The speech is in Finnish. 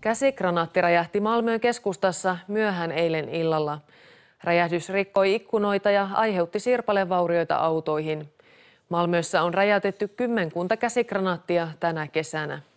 Käsikranaatti räjähti Malmöön keskustassa myöhään eilen illalla. Räjähdys rikkoi ikkunoita ja aiheutti sirpalevaurioita autoihin. Malmössä on räjäytetty kymmenkunta käsikranaattia tänä kesänä.